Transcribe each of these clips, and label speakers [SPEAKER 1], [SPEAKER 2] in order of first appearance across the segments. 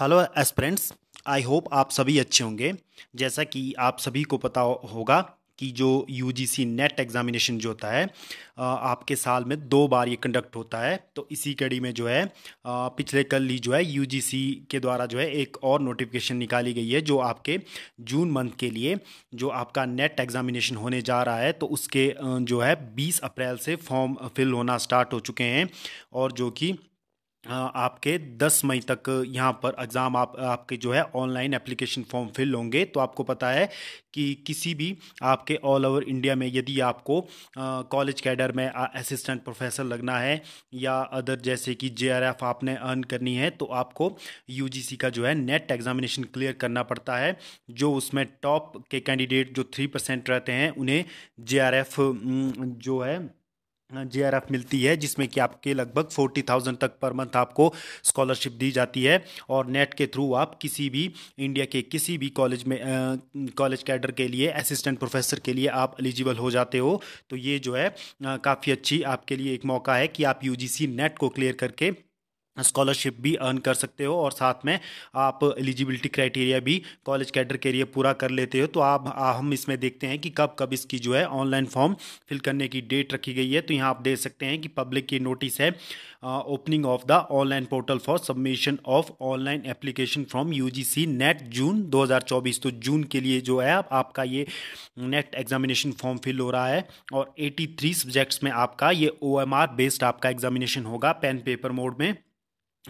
[SPEAKER 1] hello aspirants I hope आप सभी अच्छे होंगे जैसा कि आप सभी को पता होगा कि जो यू नेट एग्ज़ामिनेशन जो होता है आपके साल में दो बार ये कंडक्ट होता है तो इसी कड़ी में जो है पिछले कल ही जो है यू के द्वारा जो है एक और नोटिफिकेशन निकाली गई है जो आपके जून मंथ के लिए जो आपका नेट एग्ज़ामिनेशन होने जा रहा है तो उसके जो है बीस अप्रैल से फॉर्म फिल होना स्टार्ट हो चुके हैं और जो कि आपके 10 मई तक यहाँ पर एग्ज़ाम आप आपके जो है ऑनलाइन एप्लीकेशन फॉर्म फिल होंगे तो आपको पता है कि किसी भी आपके ऑल ओवर इंडिया में यदि आपको कॉलेज कैडर में असिस्टेंट प्रोफेसर लगना है या अदर जैसे कि जे आपने अर्न करनी है तो आपको यू का जो है नेट एग्जामिनेशन क्लियर करना पड़ता है जो उसमें टॉप के कैंडिडेट जो थ्री परसेंट रहते हैं उन्हें जे जो है जे आर एफ मिलती है जिसमें कि आपके लगभग फोर्टी थाउजेंड तक पर मंथ आपको स्कॉलरशिप दी जाती है और नेट के थ्रू आप किसी भी इंडिया के किसी भी कॉलेज में कॉलेज कैडर के लिए असिस्टेंट प्रोफेसर के लिए आप एलिजिबल हो जाते हो तो ये जो है काफ़ी अच्छी आपके लिए एक मौका है कि आप यू नेट को क्लियर करके स्कॉलरशिप भी अर्न कर सकते हो और साथ में आप एलिजिबिलिटी क्राइटेरिया भी कॉलेज कैडर के लिए पूरा कर लेते हो तो आप हम इसमें देखते हैं कि कब कब इसकी जो है ऑनलाइन फॉर्म फिल करने की डेट रखी गई है तो यहाँ आप देख सकते हैं कि पब्लिक की नोटिस है opening of the online portal for submission of online application from U NET June दो तो जून के लिए जो है आप, आपका ये नेट एग्जामिनेशन फॉर्म फिल हो रहा है और एटी सब्जेक्ट्स में आपका ये ओ बेस्ड आपका एग्जामिनेशन होगा पेन पेपर मोड में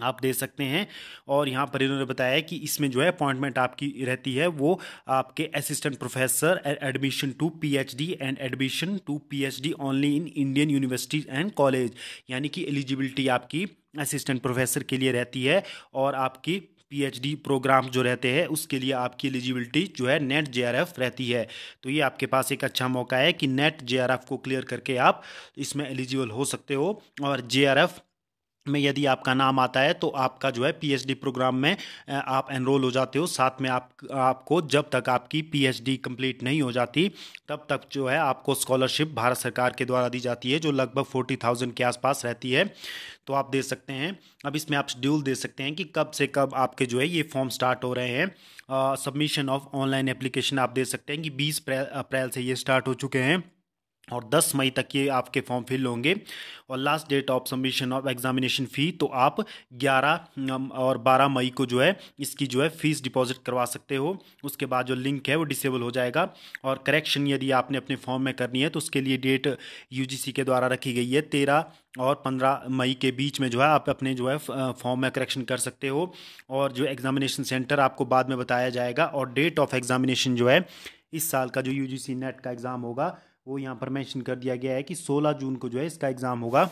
[SPEAKER 1] आप दे सकते हैं और यहाँ पर इन्होंने बताया कि इसमें जो है अपॉइंटमेंट आपकी रहती है वो आपके assistant professor admission to PhD and admission to PhD only in Indian universities and college यानी कि एलिजिबिलिटी आपकी असिस्टेंट प्रोफेसर के लिए रहती है और आपकी पीएचडी प्रोग्राम जो रहते हैं उसके लिए आपकी एलिजिबिलिटी जो है नेट जेआरएफ रहती है तो ये आपके पास एक अच्छा मौका है कि नेट जेआरएफ को क्लियर करके आप इसमें एलिजिबल हो सकते हो और जेआरएफ में यदि आपका नाम आता है तो आपका जो है पीएचडी प्रोग्राम में आप एनरोल हो जाते हो साथ में आप आपको जब तक आपकी पीएचडी कंप्लीट नहीं हो जाती तब तक जो है आपको स्कॉलरशिप भारत सरकार के द्वारा दी जाती है जो लगभग फोर्टी थाउजेंड के आसपास रहती है तो आप दे सकते हैं अब इसमें आप शेड्यूल दे सकते हैं कि कब से कब आपके जो है ये फॉर्म स्टार्ट हो रहे हैं सबमिशन ऑफ ऑनलाइन एप्लीकेशन आप दे सकते हैं कि बीस अप्रैल से ये स्टार्ट हो चुके हैं और 10 मई तक ये आपके फॉर्म फिल होंगे और last date of submission of examination fee तो आप 11 और 12 मई को जो है इसकी जो है फ़ीस डिपॉजिट करवा सकते हो उसके बाद जो लिंक है वो डिसेबल हो जाएगा और करेक्शन यदि आपने अपने फॉर्म में करनी है तो उसके लिए डेट यूजीसी के द्वारा रखी गई है तेरह और पंद्रह मई के बीच में जो है आप अपने जो है फॉर्म में करेक्शन कर सकते हो और जो एग्जामिनेशन सेंटर आपको बाद में बताया जाएगा और डेट ऑफ एग्जामिनेशन जो है इस साल का जो यूजीसी नेट का एग्ज़ाम होगा वो यहाँ पर मैंशन कर दिया गया है कि 16 जून को जो है इसका एग्ज़ाम होगा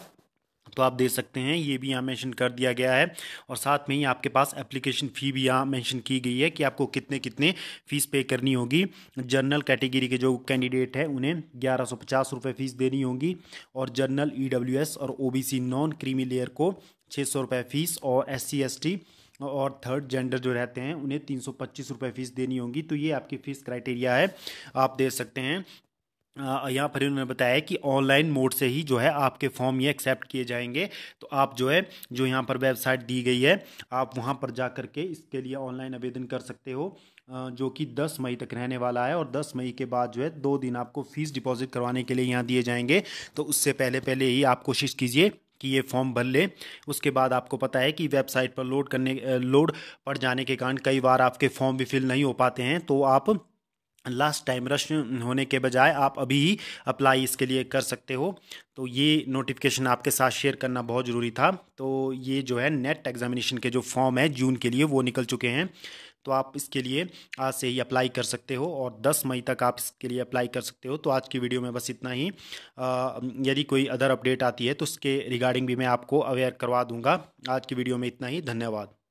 [SPEAKER 1] तो आप दे सकते हैं ये भी यहाँ मेंशन कर दिया गया है और साथ में ही आपके पास एप्लीकेशन फ़ी भी यहाँ मेंशन की गई है कि आपको कितने कितने फ़ीस पे करनी होगी जनरल कैटेगरी के जो कैंडिडेट हैं उन्हें ग्यारह सौ पचास रुपये फ़ीस देनी होगी और जनरल एस e और सी नॉन क्रीमी लेयर को छः सौ रुपये फ़ीस और एस सी और थर्ड जेंडर जो रहते हैं उन्हें तीन सौ पच्चीस रुपये फ़ीस देनी होगी तो ये आपकी फ़ीस क्राइटेरिया है आप दे सकते हैं यहाँ पर उन्होंने बताया कि ऑनलाइन मोड से ही जो है आपके फॉर्म ये एक्सेप्ट किए जाएंगे तो आप जो है जो यहाँ पर वेबसाइट दी गई है आप वहाँ पर जा कर के इसके लिए ऑनलाइन आवेदन कर सकते हो जो कि 10 मई तक रहने वाला है और 10 मई के बाद जो है दो दिन आपको फ़ीस डिपॉजिट करवाने के लिए यहाँ दिए जाएंगे तो उससे पहले पहले ही आप कोशिश कीजिए कि ये फॉर्म भर लें उसके बाद आपको पता है कि वेबसाइट पर लोड करने लोड पड़ जाने के कारण कई बार आपके फॉर्म भी फिल नहीं हो पाते हैं तो आप लास्ट टाइम रश होने के बजाय आप अभी ही अप्लाई इसके लिए कर सकते हो तो ये नोटिफिकेशन आपके साथ शेयर करना बहुत ज़रूरी था तो ये जो है नेट एग्जामिनेशन के जो फॉर्म है जून के लिए वो निकल चुके हैं तो आप इसके लिए आज से ही अप्लाई कर सकते हो और 10 मई तक आप इसके लिए अप्लाई कर सकते हो तो आज की वीडियो में बस इतना ही यदि कोई अदर अपडेट आती है तो उसके रिगार्डिंग भी मैं आपको अवेयर करवा दूंगा आज की वीडियो में इतना ही धन्यवाद